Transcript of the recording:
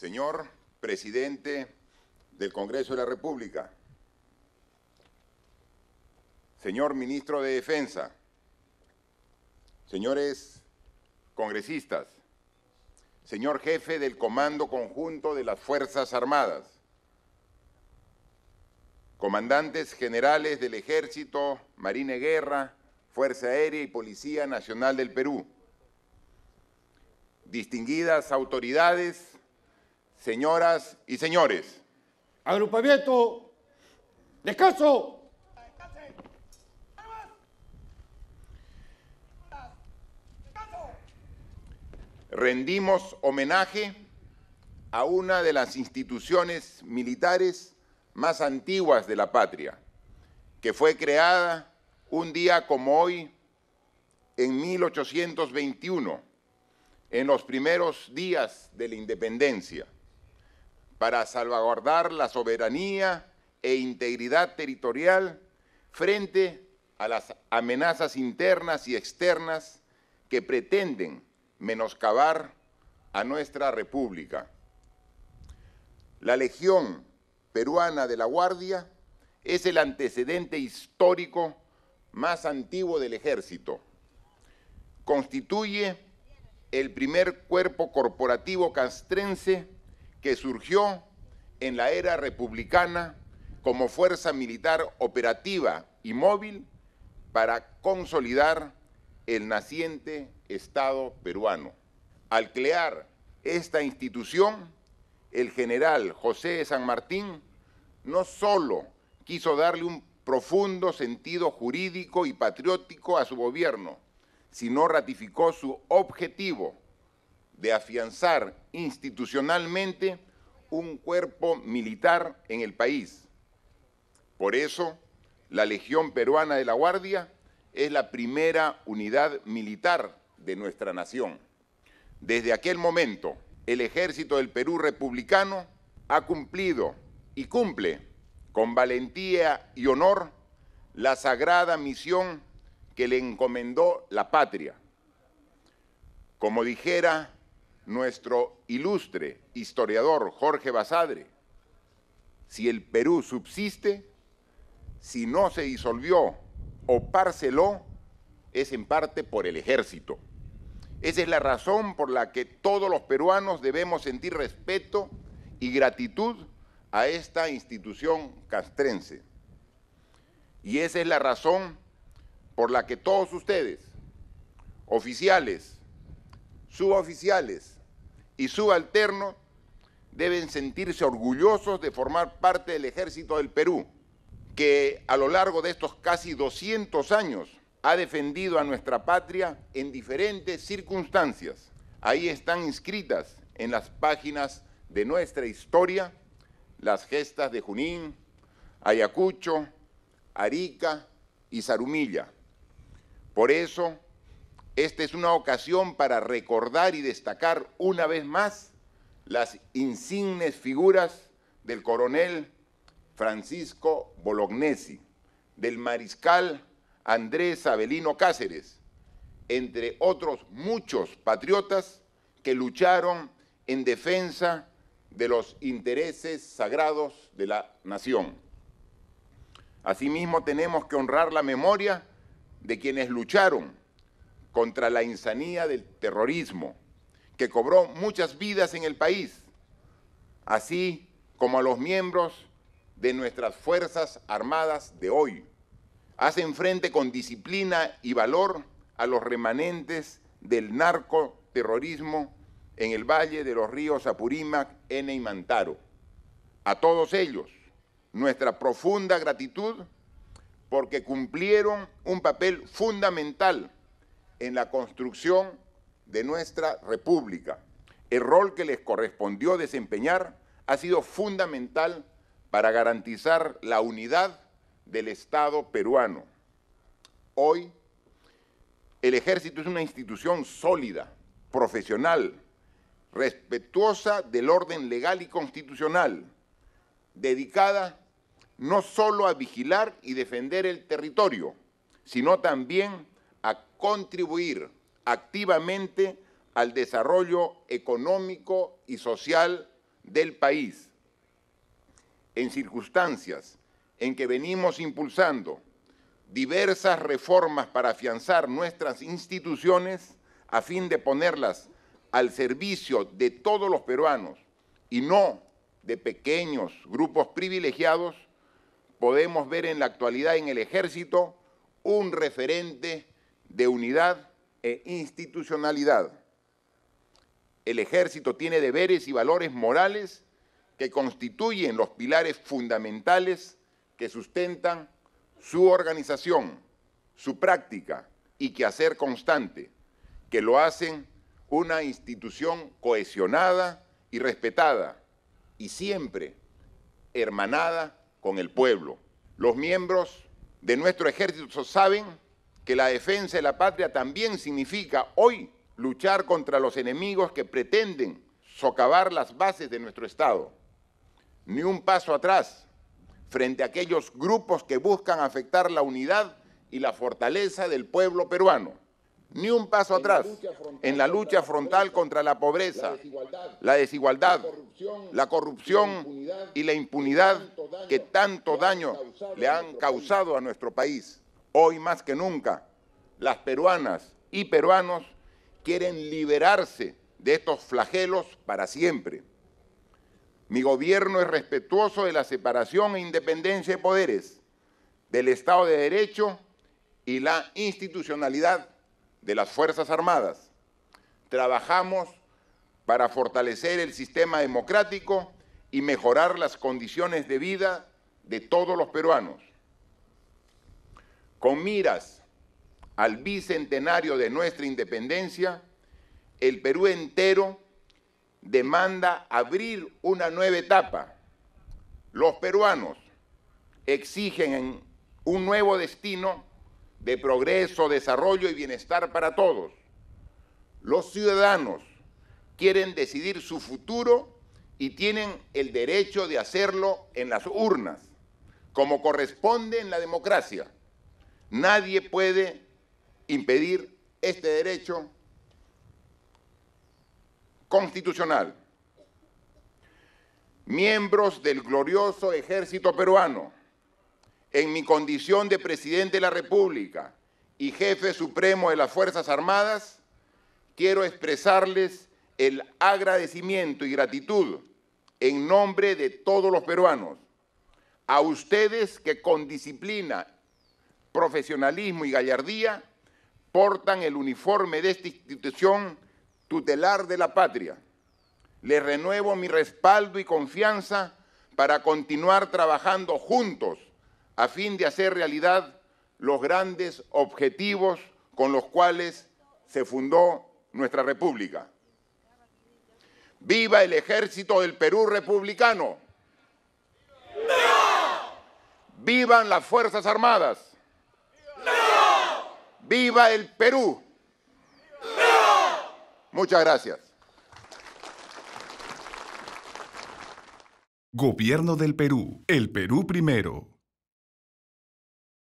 Señor presidente del Congreso de la República, señor ministro de Defensa, señores congresistas, señor jefe del Comando Conjunto de las Fuerzas Armadas, comandantes generales del Ejército, Marina y Guerra, Fuerza Aérea y Policía Nacional del Perú, distinguidas autoridades señoras y señores. Agrupamiento, descanso. Rendimos homenaje a una de las instituciones militares más antiguas de la patria, que fue creada un día como hoy, en 1821, en los primeros días de la independencia para salvaguardar la soberanía e integridad territorial frente a las amenazas internas y externas que pretenden menoscabar a nuestra República. La Legión Peruana de la Guardia es el antecedente histórico más antiguo del Ejército. Constituye el primer cuerpo corporativo castrense que surgió en la era republicana como fuerza militar operativa y móvil para consolidar el naciente Estado peruano. Al crear esta institución, el general José de San Martín no solo quiso darle un profundo sentido jurídico y patriótico a su gobierno, sino ratificó su objetivo de afianzar institucionalmente un cuerpo militar en el país. Por eso, la Legión Peruana de la Guardia es la primera unidad militar de nuestra nación. Desde aquel momento, el ejército del Perú republicano ha cumplido y cumple con valentía y honor la sagrada misión que le encomendó la patria. Como dijera nuestro ilustre historiador Jorge Basadre, si el Perú subsiste, si no se disolvió o parceló, es en parte por el ejército. Esa es la razón por la que todos los peruanos debemos sentir respeto y gratitud a esta institución castrense. Y esa es la razón por la que todos ustedes, oficiales, suboficiales, y alterno deben sentirse orgullosos de formar parte del ejército del Perú, que a lo largo de estos casi 200 años ha defendido a nuestra patria en diferentes circunstancias. Ahí están inscritas en las páginas de nuestra historia las gestas de Junín, Ayacucho, Arica y Zarumilla. Por eso, esta es una ocasión para recordar y destacar una vez más las insignes figuras del coronel Francisco Bolognesi, del mariscal Andrés Abelino Cáceres, entre otros muchos patriotas que lucharon en defensa de los intereses sagrados de la nación. Asimismo, tenemos que honrar la memoria de quienes lucharon contra la insanía del terrorismo, que cobró muchas vidas en el país, así como a los miembros de nuestras Fuerzas Armadas de hoy. Hacen frente con disciplina y valor a los remanentes del narcoterrorismo en el valle de los ríos Apurímac, Ene y Mantaro. A todos ellos, nuestra profunda gratitud porque cumplieron un papel fundamental en la construcción de nuestra República. El rol que les correspondió desempeñar ha sido fundamental para garantizar la unidad del Estado peruano. Hoy, el ejército es una institución sólida, profesional, respetuosa del orden legal y constitucional, dedicada no solo a vigilar y defender el territorio, sino también a contribuir activamente al desarrollo económico y social del país. En circunstancias en que venimos impulsando diversas reformas para afianzar nuestras instituciones a fin de ponerlas al servicio de todos los peruanos y no de pequeños grupos privilegiados, podemos ver en la actualidad en el ejército un referente de unidad e institucionalidad. El ejército tiene deberes y valores morales que constituyen los pilares fundamentales que sustentan su organización, su práctica y quehacer constante, que lo hacen una institución cohesionada y respetada y siempre hermanada con el pueblo. Los miembros de nuestro ejército saben que la defensa de la patria también significa hoy luchar contra los enemigos que pretenden socavar las bases de nuestro Estado. Ni un paso atrás frente a aquellos grupos que buscan afectar la unidad y la fortaleza del pueblo peruano. Ni un paso atrás en la lucha frontal contra la pobreza, la desigualdad, la corrupción y la impunidad que tanto daño le han causado a nuestro país. Hoy más que nunca, las peruanas y peruanos quieren liberarse de estos flagelos para siempre. Mi gobierno es respetuoso de la separación e independencia de poderes, del Estado de Derecho y la institucionalidad de las Fuerzas Armadas. Trabajamos para fortalecer el sistema democrático y mejorar las condiciones de vida de todos los peruanos. Con miras al bicentenario de nuestra independencia, el Perú entero demanda abrir una nueva etapa. Los peruanos exigen un nuevo destino de progreso, desarrollo y bienestar para todos. Los ciudadanos quieren decidir su futuro y tienen el derecho de hacerlo en las urnas, como corresponde en la democracia. Nadie puede impedir este derecho constitucional. Miembros del glorioso ejército peruano, en mi condición de presidente de la República y jefe supremo de las Fuerzas Armadas, quiero expresarles el agradecimiento y gratitud en nombre de todos los peruanos a ustedes que con disciplina profesionalismo y gallardía portan el uniforme de esta institución tutelar de la patria. Les renuevo mi respaldo y confianza para continuar trabajando juntos a fin de hacer realidad los grandes objetivos con los cuales se fundó nuestra República. ¡Viva el ejército del Perú republicano! ¡Viva! ¡Vivan las Fuerzas Armadas! ¡Viva el Perú! Muchas gracias. Gobierno del Perú. El Perú primero.